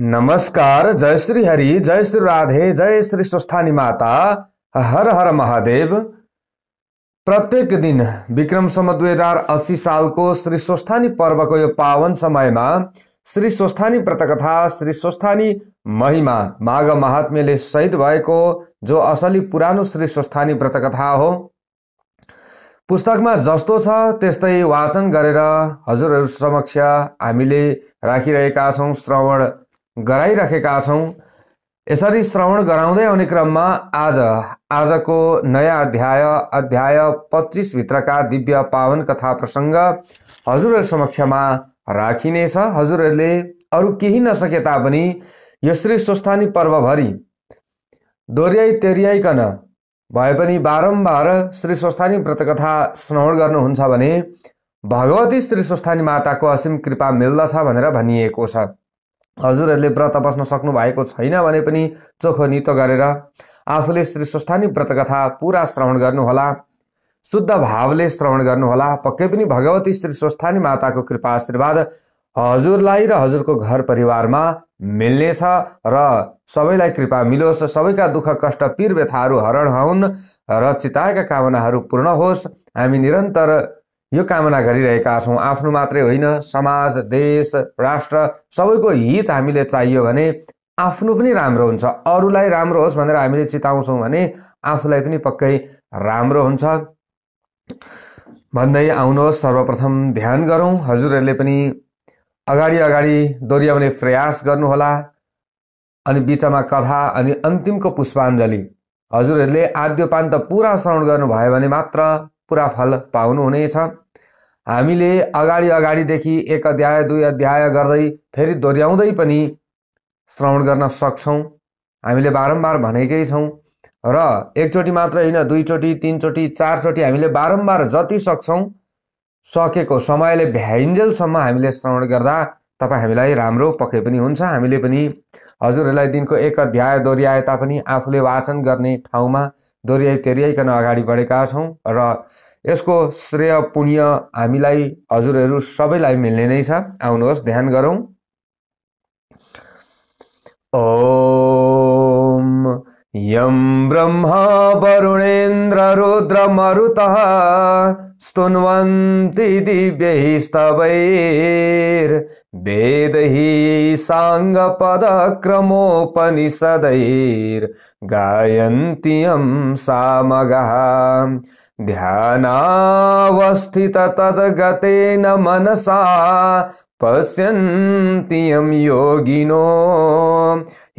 नमस्कार जय श्री हरि जय श्री राधे जय श्री स्वस्थानी माता हर हर महादेव प्रत्येक दिन विक्रम सम्म दुई हजार अस्सी सालको श्री स्वस्थानी पर्वको यो पावन समयमा श्री स्वस्थानी व्रतकथा श्री स्वस्थानी महिमा माघ महात्म्यले सहित भएको जो असली पुरानो श्री स्वस्थानी व्रतकथा हो पुस्तकमा जस्तो छ त्यस्तै वाचन गरेर हजुरहरू समक्ष हामीले राखिरहेका छौँ श्रवण गराइरहेका छौँ यसरी श्रवण गराउँदै आउने क्रममा आज आजको नयाँ अध्याय अध्याय पच्चिसभित्रका दिव्य पावन कथा प्रसङ्ग हजुरहरू समक्षमा राखिनेछ हजुरहरूले अरू केही नसके तापनि यसरी स्वस्थानी पर्वभरि दोर्याइ तेर्याइकन भए पनि बारम्बार श्री स्वस्थानी व्रतकथा श्रवण गर्नुहुन्छ भने भगवती श्री स्वस्थानी माताको असीम कृपा मिल्दछ भनेर भनिएको छ हजुरहरूले व्रत बस्न सक्नु भएको छैन भने पनि चोखो नितो गरेर आफूले श्री स्वस्थानी व्रतकथा पुरा श्रवण गर्नुहोला शुद्ध भावले श्रवण गर्नुहोला पक्कै पनि भगवती श्री स्वस्थानी माताको कृपा आशीर्वाद हजुरलाई र हजुरको घर परिवारमा मिल्नेछ र सबैलाई कृपा मिलोस् सबैका दुःख कष्ट पीर व्यथाहरू हरण हुन् र चिताएका कामनाहरू पूर्ण होस् हामी निरन्तर यो कामना गरिरहेका छौँ आफ्नो मात्रै होइन समाज देश राष्ट्र सबैको हित हामीले चाहियो भने आफ्नो पनि राम्रो हुन्छ अरूलाई राम्रो होस् भनेर हामीले चिताउँछौँ भने आफूलाई पनि पक्कै राम्रो हुन्छ भन्दै आउनुहोस् सर्वप्रथम ध्यान गरौँ हजुरहरूले पनि अगाडि अगाडि दोहोऱ्याउने प्रयास गर्नुहोला अनि बिचमा कथा अनि अन्तिमको पुष्पाञ्जली हजुरहरूले त पुरा श्रवण गर्नुभयो भने मात्र पुरा फल पाउनुहुनेछ हामीले अगाडि अगाडिदेखि एक अध्याय दुई अध्याय गर्दै फेरि दोहोऱ्याउँदै पनि श्रवण गर्न सक्छौँ हामीले बारम्बार भनेकै छौँ र एकचोटि मात्र होइन दुईचोटि तिनचोटि चारचोटि हामीले बारम्बार जति सक्छौँ सकेको समयले भ्याइन्जेलसम्म हामीले श्रवण गर्दा तपाईँ हामीलाई राम्रो पक्कै पनि हुन्छ हामीले पनि हजुरहरूलाई दिनको एक अध्याय दोहोऱ्याए तापनि आफूले वाचन गर्ने ठाउँमा दोहोऱ्याइ तेर्याइकन अगाडि बढेका छौँ र यसको श्रेय पुण्य हामीलाई हजुरहरू सबैलाई मिल्ने नै छ आउनुहोस् ध्यान गरौँ ओ यम् ब्रह्मा वरुणेन्द्र मरुतः स्तुन्वन्ति दिव्यैः स्तवैर् वेदै साङ्गपदक्रमोपनिषदैर् गायन्ति यम् सामगः ध्यानावस्थित मनसा यं योगिनो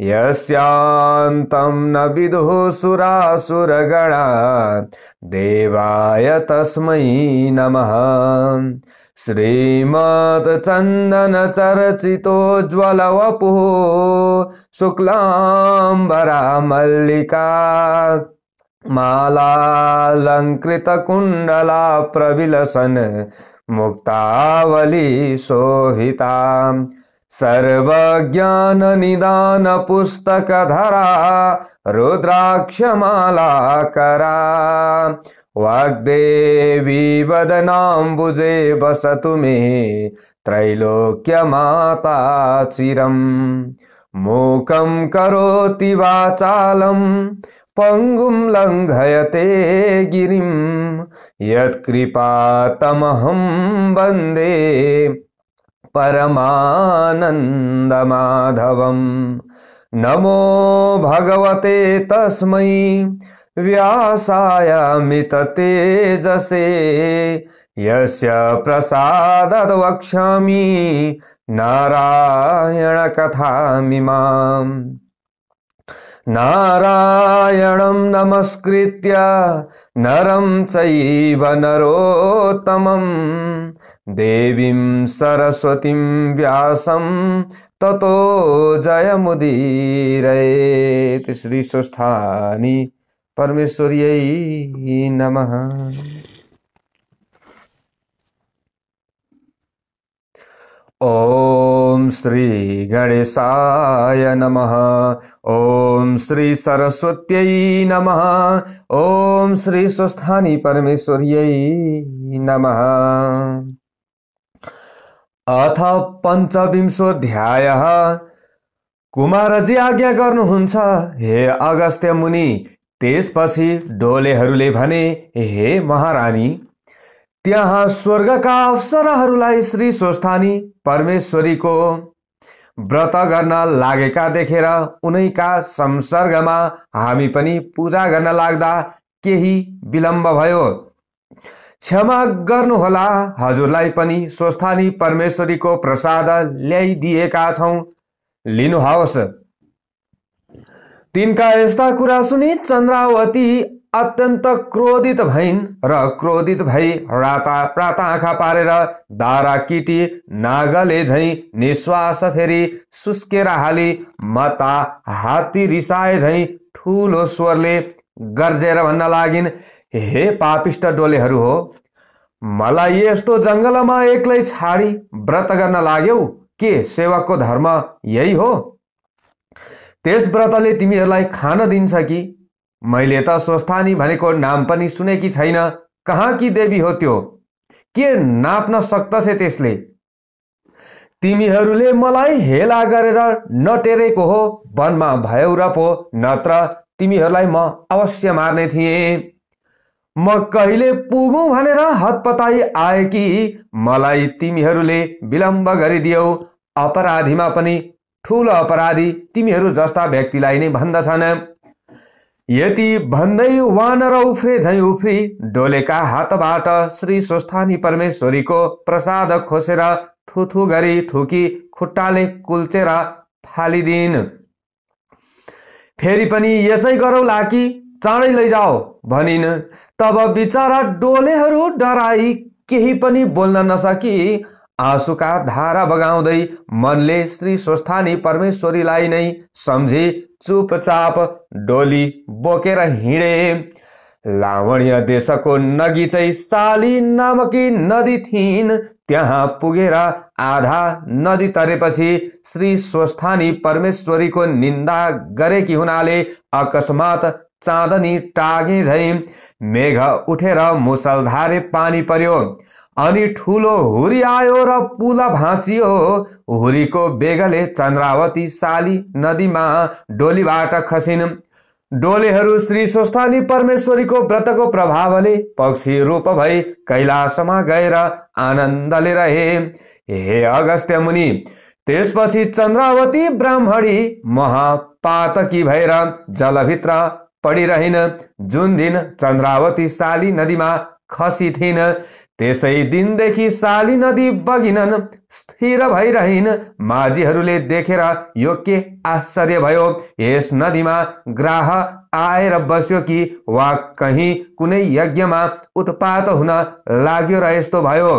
यस्यान्तं न विदुः सुरासुरगणा देवाय तस्मै नमः श्रीमत् चन्दन चरचितोज्ज्वल वपुः शुक्लाम्बरा मल्लिका मालालङ्कृतकुण्डला प्रविलसन् मुक्तावली शोभिता सर्वज्ञान निदान पुस्तक धरा रुद्राक्ष माला करा वाग्देवी वदनाम्बुजे बसतु मे त्रैलोक्य माता चिरम् मूकं करोति वाचालम् पंगुं लङ्घयते गिरिं वंदे वन्दे परमानन्दमाधवम् नमो भगवते तस्म व्यासा तस्मै व्यासायामिततेजसे यस्य प्रसादद् वक्ष्यामि नारायणकथामिमाम् नमस्कृत नरम नरं चैव नरोत्तमं देवीं सरस्वतीं व्यासं मुदीर श्री श्रीस्वस्थानि परमेश्वर्यै नमः ओ ॐ श्री गणेशाय नमः ॐ श्री सरस्वत्यै नमः ॐ श्री स्वस्थानी परमेश्वर्यै नमः अथ पञ्चविंशोऽध्यायः कुमारजी आज्ञा गर्नुहुन्छ हे अगस्त्य मुनि त्यसपछि डोलेहरूले भने हे महारानी त्यहाँ स्वर्गका अवसरहरूलाई श्री स्वस्थानी परमेश्वरीको व्रत गर्न लागेका देखेर उनैका संसर्गमा हामी पनि पूजा गर्न लाग्दा केही विलम्ब भयो क्षमा गर्नुहोला हजुरलाई पनि स्वस्थानी परमेश्वरीको प्रसाद ल्याइदिएका छौँ लिनुहोस् तिनका यस्ता कुरा सुनि चन्द्रावती अत्यन्त क्रोधित भइन् र क्रोधित भई राता राता आँखा पारेर दारा किटी नागले झै निश्वास फेरि सुस्केर हाली मता हात्ती रिसाए झै ठुलो स्वरले गर्जेर भन्न लागिन् हे पापिष्ट डोलेहरू हो मलाई यस्तो जङ्गलमा एक्लै छाडी व्रत गर्न लाग्यौ के सेवकको धर्म यही हो त्यस व्रतले तिमीहरूलाई खान दिन्छ कि मैले त स्वस्थानी भनेको नाम पनि सुनेकी छैन कहाँ कि देवी हो त्यो के नाप्न सक्दछ त्यसले तिमीहरूले मलाई हेला गरेर नटेरेको हो वनमा भयौ र पो नत्र तिमीहरूलाई म अवश्य मार्ने थिएँ म कहिले पुगौँ भनेर हतपताई आए कि मलाई तिमीहरूले विलम्ब गरिदियौ अपराधीमा पनि ठुलो अपराधी तिमीहरू जस्ता व्यक्तिलाई नै भन्दछन् यति भन्दै वानर उफ्रे झै उफ्री डोलेका हातबाट श्री स्वस्थानी परमेश्वरीको प्रसाद खोसेर थुथु गरी थुकी खुट्टाले कुल्चेर फालिदिन् फेरि पनि यसै गरौला कि चाँडै लैजाऊ भनिन् तब बिचरा डोलेहरू डराई केही पनि बोल्न नसकी आँसुका धारा बगाउँदै मनले श्री स्वस्थानी परमेश्वरीलाई नै सम्झे चुपचाप डोली बोकेर हिँडे लावण्य देशको नगिचै साली नामकी नदी थिइन् त्यहाँ पुगेर आधा नदी तरेपछि श्री स्वस्थानी परमेश्वरीको निन्दा गरेकी हुनाले अकस्मात चाँदनी टागी झै मेघ उठेर मुसलधारे पानी पर्यो अनि ठुलो हुरी आयो र पुल भाँचियो हुरीको बेगले चन्द्रावती साली नदीमा डोलीबाट खसिन् डोलेहरू श्री स्वस्थानी परमेश्वरीको व्रतको प्रभावले पक्षी रूप भई कैलाशमा गएर आनन्दले रहे हे अगस्त्य मुनि त्यसपछि चन्द्रावती ब्राह्मणी महापातकी भएर जलभित्र पडिरहन् जुन दिन चन्द्रावती साली नदीमा खसी थिइन् त्यसै दिनदेखि साली नदी बगिनन् स्थिर भइरहन् माझीहरूले देखेर यो के आश्चर्य भयो यस नदीमा ग्राह आएर बस्यो कि वा कहीँ कुनै यज्ञमा उत्पात हुन लाग्यो र यस्तो भयो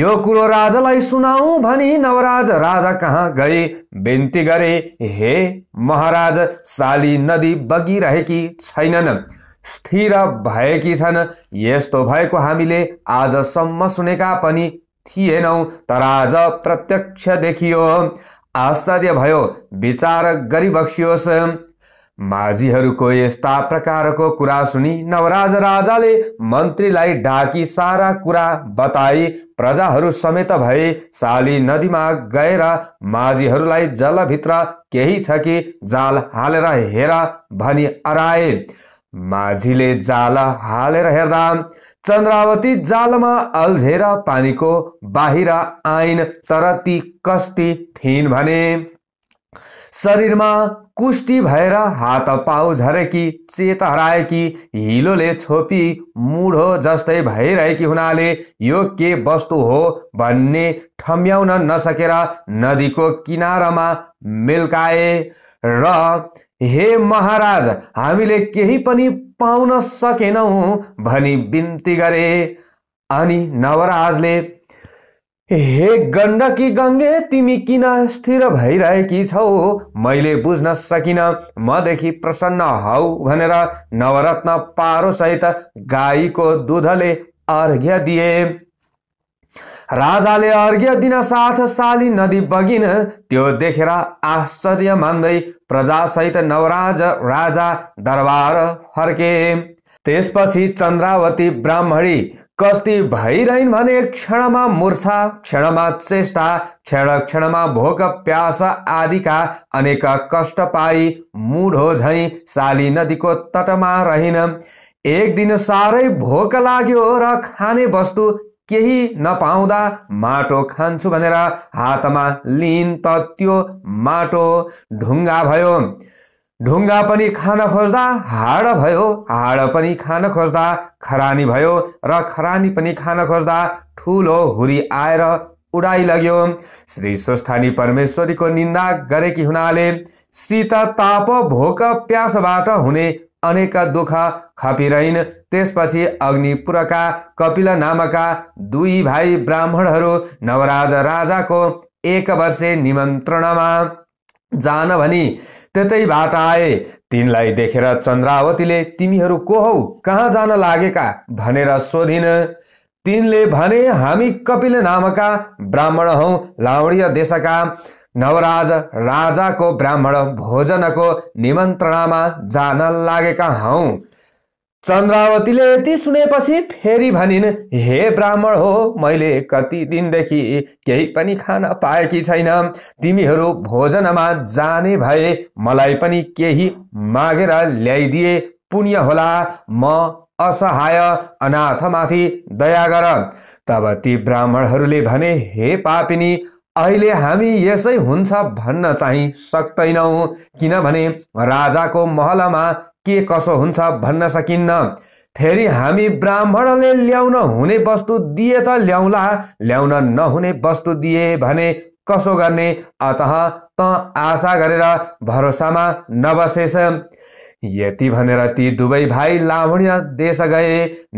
यो कुरो राजालाई सुनाऊ भनी नवराज राजा कहाँ गए बिन्ती गरे हे महाराज साली नदी बगिरहेकी छैनन् स्थिर भएकी छन् यस्तो भएको हामीले आजसम्म सुनेका पनि थिएनौँ तर आज प्रत्यक्ष देखियो आश्चर्य भयो विचार गरिबक्सियोस् माझीहरूको यस्ता प्रकारको कुरा सुनि नवराज राजाले मन्त्रीलाई डाकी सारा कुरा बताई प्रजाहरू समेत भए साली नदीमा गएर माझीहरूलाई जलभित्र केही छ कि जाल हालेर हेर भनी अराए माझीले जाला हालेर हेर्दा चन्द्रावती जालमा अल्झेर पानीको बाहिर आइन तर ती कस्ती थिइन् भने शरीरमा कुष्टी भएर हात पाउ झरेकी चेत हराएकी हिलोले छोपी मुढो जस्तै भइरहेकी हुनाले यो के वस्तु हो भन्ने ठम्याउन नसकेर नदीको किनारामा मिल्काए र हे महाराज हामीले केही पनि पाउन सकेनौ भनी बिन्ती गरे अनि नवराजले हे गण्डकी गङ्गे तिमी किन स्थिर भइरहेकी छौ मैले बुझ्न सकिन मदेखि प्रसन्न हौ भनेर नवरत्न पारोसहित गाईको दुधले अर्घ्य दिए राजाले अर्घ्य दिन साथ साली नदी बगिन त्यो देखेर आश्चर्य मान्दै प्रजासहित नवराज राजा दरबार फर्के त्यसपछि चन्द्रावती ब्राह्मणी कस्ती भइरहन् भने क्षणमा मूर्छा क्षणमा चेष्टा क्षण क्षणमा भोक प्यास आदिका अनेक कष्ट पाई मुढो झै साली नदीको तटमा रहिन एक दिन साह्रै भोक लाग्यो र खाने वस्तु केही नपाउँदा माटो खान्छु भनेर हातमा लिन त त्यो माटो ढुङ्गा भयो ढुङ्गा पनि खान खोज्दा हाड भयो हाड पनि खान खोज्दा खरानी भयो र खरानी पनि खान खोज्दा ठुलो हुरी आएर उडाइ लग्यो श्री स्वस्थानी परमेश्वरीको निन्दा गरेकी हुनाले शीत ताप भोक प्यासबाट हुने अनेक दुःख खपिरहन् त्यसपछि अग्निपुरका कपिल नामका दुई भाइ ब्राह्मणहरू नवराज राजाको एक वर्षे निमन्त्रणामा जान भनी त्यतैबाट आए तिनलाई देखेर चन्द्रावतीले तिमीहरू को हौ कहाँ जान लागेका भनेर सोधिन् तिनले भने हामी कपिल नामका ब्राह्मण हौ लावणीय देशका नवराज राजाको ब्राह्मण भोजनको निमन्त्रणामा जान लागेका हौ चन्द्रावतीले यति सुनेपछि फेरि भनिन् हे ब्राह्मण हो मैले कति दिनदेखि केही पनि खान पाएकी छैन तिमीहरू भोजनमा जाने भए मलाई पनि केही मागेर ल्याइदिए पुण्य होला म असहाय अनाथमाथि दया गर तब ती ब्राह्मणहरूले भने हे पापिनी अहिले हामी यसै हुन्छ भन्न चाहिँ सक्दैनौँ किनभने राजाको महलमा के कसो हुन्छ भन्न सकिन्न फेरि हामी ब्राह्मणले ल्याउन हुने वस्तु दिए त ल्याउँला ल्याउन नहुने वस्तु दिए भने कसो गर्ने अत त आशा गरेर भरोसामा नबसेस यति भनेर ती दुवै भाइ लावण्य देश गए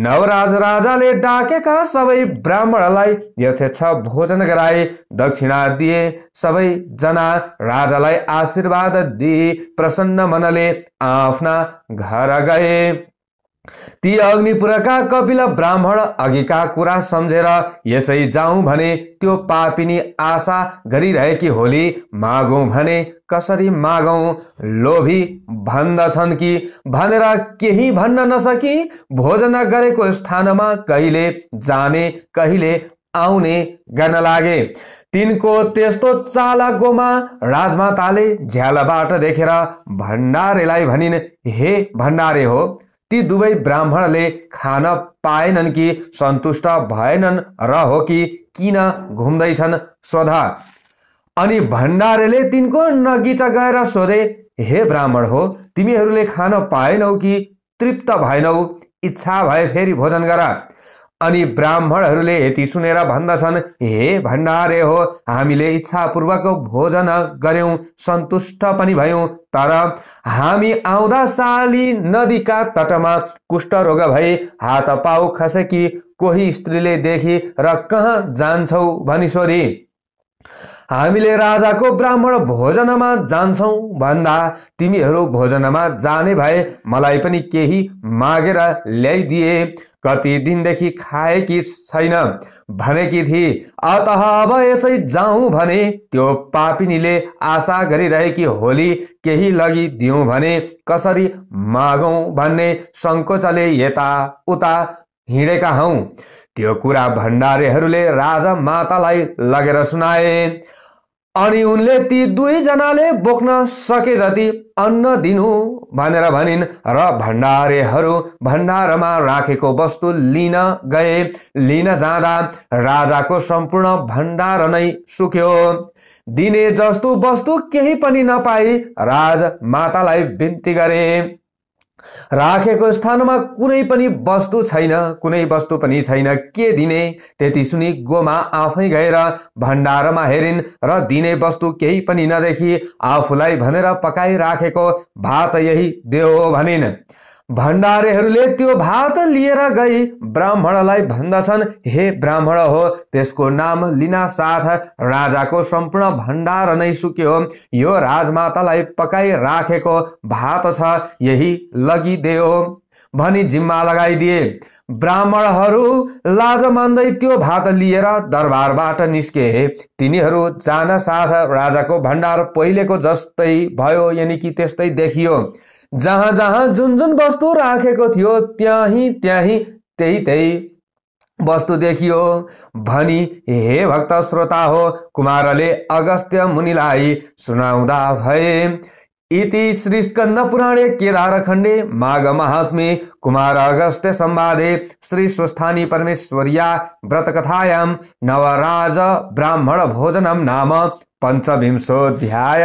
नवराज राजाले डाकेका सबै ब्राह्मणलाई यथेच्छ भोजन गराए दक्षिणा दिए सबैजना राजालाई आशीर्वाद दिए प्रसन्न मनले आफ्ना घर गए ती अग्निपुरका कपिल ब्राह्मण अघिका कुरा सम्झेर यसै जाउँ भने त्यो पापिनी आशा गरिरहेकी होली मागौँ भने कसरी मागौँ लोभी भन्दछन् कि भनेर केही भन्न नसकी भोजन गरेको स्थानमा कहिले जाने कहिले आउने गर्न लागे तिनको त्यस्तो गोमा राजमाताले झ्यालबाट देखेर भण्डारेलाई भनिन् हे भण्डारे हो ती दुवै ब्राह्मणले खान पाएनन् कि सन्तुष्ट भएनन् र हो कि किन घुम्दैछन् सोधा अनि भण्डारेले तिनको नगिच गएर सोधे हे ब्राह्मण हो तिमीहरूले खान पाएनौ कि तृप्त भएनौ इच्छा भए फेरि भोजन गर अनि ब्राह्मणहरूले यति सुनेर भन्दछन् हे भण्डारे हो हामीले इच्छापूर्वक भोजन गर्यौँ सन्तुष्ट पनि भयौँ तर हामी आउँदा साली नदीका तटमा कुष्ठरोग भई हात पाउ खसेकी कोही स्त्रीले देखी र कहाँ जान्छौ भनी सोधी हामीले राजाको ब्राह्मण भोजनमा जान्छौँ भन्दा तिमीहरू भोजनमा जाने भए मलाई पनि केही मागेर ल्याइदिए कति दिनदेखि खाएकी छैन भनेकी थिए अत अब यसै जाउँ भने त्यो पापिनीले आशा गरिरहेकी होली केही लगिदिउँ भने कसरी मागौँ भन्ने सङ्कोचले यता उता हिँडेका हौ त्यो कुरा भण्डारेहरूले राजा मातालाई लगेर सुनाए अनि उनले ती जनाले बोक्न सके जति अन्न दिनु भनेर भनिन् र भण्डारेहरू भण्डारमा राखेको वस्तु लिन गए लिन जाँदा राजाको सम्पूर्ण भण्डार नै सुक्यो दिने जस्तो वस्तु केही पनि नपाई राजमातालाई बिन्ती गरे राखेको स्थानमा कुनै पनि वस्तु छैन कुनै वस्तु पनि छैन के दिने त्यति सुनि गोमा आफै गएर भण्डारमा हेरिन् र दिने वस्तु केही पनि नदेखि आफूलाई भनेर पकाइराखेको भात यही देव भनिन् भण्डारेहरूले त्यो भात लिएर गई ब्राह्मणलाई भन्दछन् हे ब्राह्मण हो त्यसको नाम लिना साथ राजाको सम्पूर्ण भण्डार नै सुक्यो यो राजमातालाई पकाइ राखेको भात छ यही लगिदेऊ भनी जिम्मा लगाइदिए ब्राह्मणहरू लाज मान्दै त्यो भात लिएर दरबारबाट निस्के तिनीहरू जान साथ राजाको भण्डार पहिलेको जस्तै भयो यानि कि त्यस्तै देखियो जहाँ जहाँ जुन जुन वस्तु राखेको थियो त्यही त्यही त्यही त्यही वस्तु देखियो भनी हे भक्त श्रोता हो कुमारले अगस्त्य मुनिलाई सुनाउँदा भए इति श्री स्कन्द पुराणे केदारखण्डे माघ महात्मे कुमार अगस्त्य सम्वादे श्री स्वस्थानी व्रत व्रतकथायां नवराज ब्राह्मण भोजनम नाम पञ्चविंशोध्याय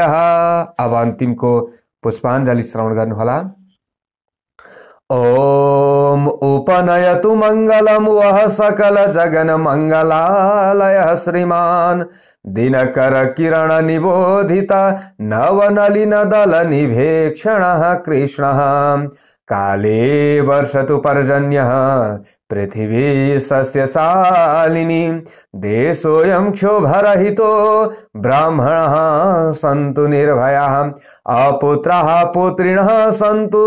अब अन्तिमको पुष्पांजलि श्रवण कर ओम उपनयतु मङ्गलं वह सकल जगन मंगलालय श्रीमान दिनकर किरण निबोधिता नवनलिन दल निभेक्षण कृष्ण काले वर्षतु पर्जन्य पृथिवी सस्यशालिनी देशोऽयं क्षोभरहितो ब्राह्मणः सन्तु निर्भयाः अपुत्रः पुत्रिणः सन्तु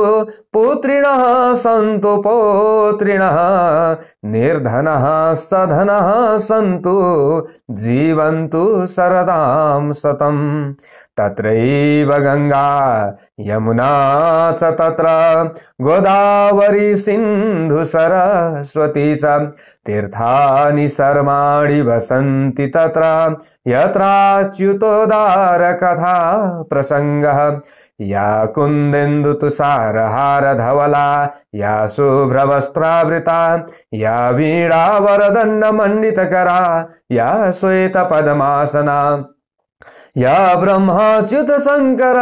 पुत्रिणः सन्तु पौत्रिणः निर्धनः सधनः सन्तु जीवन्तु सरदां सतम् तत्रैव गङ्गा यमुना च तत्र गोदावरी सरस्वती च तीर्थानि सर्वाणि वसन्ति तत्र यत्राच्युतोदारकथा प्रसङ्गः या कुन्देन्दु तु सारहारधवला या शुभ्रवस्त्रावृता या वीणावरदण्डमण्डितकरा या श्वेतपदमासना या ब्रह्माच्युत शंकर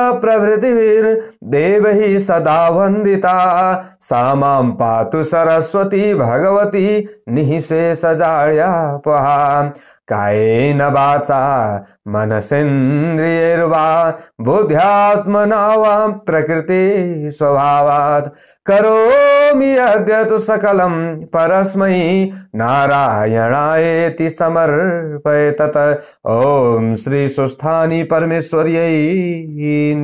देव ही सदा वंदिता सामां पातु सरस्वती भगवती निहिशे सजाया पहा कायेन वाचा मनसेन्द्रियैर्वा बुद्ध्यात्मना वा प्रकृति स्वभावात् करोमि यद्यत् सकलं परस्मै नारायणायेति समर्पय तत् ॐ श्रीसुस्थानि परमेश्वर्यै